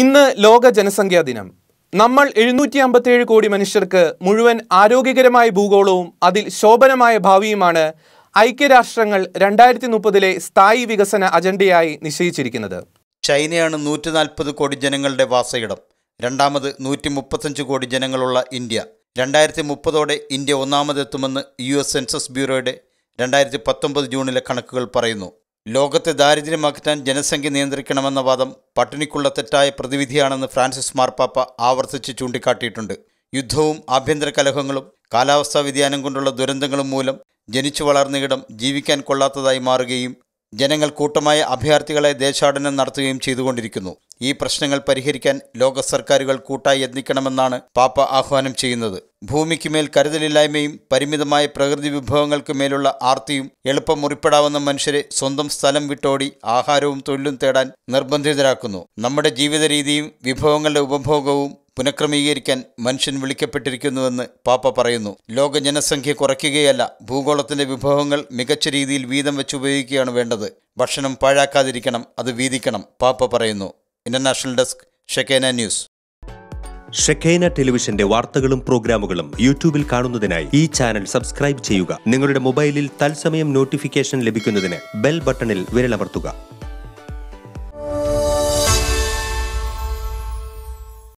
ഇന്ന് ലോക ജനസംഖ്യാ ദിനം നമ്മൾ എഴുന്നൂറ്റി അമ്പത്തിയേഴ് കോടി മനുഷ്യർക്ക് മുഴുവൻ ആരോഗ്യകരമായ ഭൂഗോളവും അതിൽ ശോഭനമായ ഭാവിയുമാണ് ഐക്യരാഷ്ട്രങ്ങൾ രണ്ടായിരത്തി മുപ്പതിലെ സ്ഥായി വികസന അജണ്ടയായി നിശ്ചയിച്ചിരിക്കുന്നത് ചൈനയാണ് നൂറ്റി നാൽപ്പത് കോടി ജനങ്ങളുടെ വാസയിടം രണ്ടാമത് നൂറ്റി മുപ്പത്തഞ്ച് കോടി ജനങ്ങളുള്ള ഇന്ത്യ രണ്ടായിരത്തി മുപ്പതോടെ ഇന്ത്യ ഒന്നാമതെത്തുമെന്ന് യു എസ് സെൻസസ് ബ്യൂറോയുടെ രണ്ടായിരത്തി പത്തൊമ്പത് ജൂണിലെ കണക്കുകൾ പറയുന്നു ലോകത്തെ ദാരിദ്ര്യമാക്കാൻ ജനസംഖ്യ നിയന്ത്രിക്കണമെന്ന വാദം പട്ടിണിക്കുള്ള തെറ്റായ പ്രതിവിധിയാണെന്ന് ഫ്രാൻസിസ് മാർപ്പാപ്പ ആവർത്തിച്ച് ചൂണ്ടിക്കാട്ടിയിട്ടുണ്ട് യുദ്ധവും ആഭ്യന്തര കലഹങ്ങളും കാലാവസ്ഥാ വ്യതിയാനം കൊണ്ടുള്ള ദുരന്തങ്ങളും മൂലം ജനിച്ചു വളർന്നയിടം ജീവിക്കാൻ കൊള്ളാത്തതായി മാറുകയും ജനങ്ങൾ കൂട്ടമായ അഭയാർത്ഥികളെ ദേശാടനം നടത്തുകയും ചെയ്തുകൊണ്ടിരിക്കുന്നു ഈ പ്രശ്നങ്ങൾ പരിഹരിക്കാൻ ലോക സർക്കാരുകൾ കൂട്ടായി യത്നിക്കണമെന്നാണ് പാപ്പ ആഹ്വാനം ചെയ്യുന്നത് ഭൂമിക്ക് മേൽ കരുതലില്ലായ്മയും പരിമിതമായ പ്രകൃതി വിഭവങ്ങൾക്ക് മേലുള്ള ആർത്തിയും എളുപ്പം മുറിപ്പെടാവുന്ന മനുഷ്യരെ സ്വന്തം സ്ഥലം വിട്ടോടി ആഹാരവും തൊഴിലും തേടാൻ നിർബന്ധിതരാക്കുന്നു നമ്മുടെ ജീവിത രീതിയും വിഭവങ്ങളുടെ ഉപഭോഗവും പുനഃക്രമീകരിക്കാൻ മനുഷ്യൻ വിളിക്കപ്പെട്ടിരിക്കുന്നുവെന്ന് പാപ്പ പറയുന്നു ലോക ജനസംഖ്യ കുറയ്ക്കുകയല്ല ഭൂഗോളത്തിന്റെ വിഭവങ്ങൾ മികച്ച രീതിയിൽ വീതം വെച്ച് ഉപയോഗിക്കുകയാണ് വേണ്ടത് ഭക്ഷണം പാഴാക്കാതിരിക്കണം അത് വീതിക്കണം പാപ്പ പറയുന്നു international desk Shekinah news Shekinah ടെലിവിഷന്റെ വാർത്തകളും പ്രോഗ്രാമുകളും യൂട്യൂബിൽ കാണുന്നതിനായി ഈ ചാനൽ സബ്സ്ക്രൈബ് ചെയ്യുക നിങ്ങളുടെ മൊബൈലിൽ തത്സമയം നോട്ടിഫിക്കേഷൻ ലഭിക്കുന്നതിന് ബെൽ ബട്ടണിൽ വിരലമർത്തുക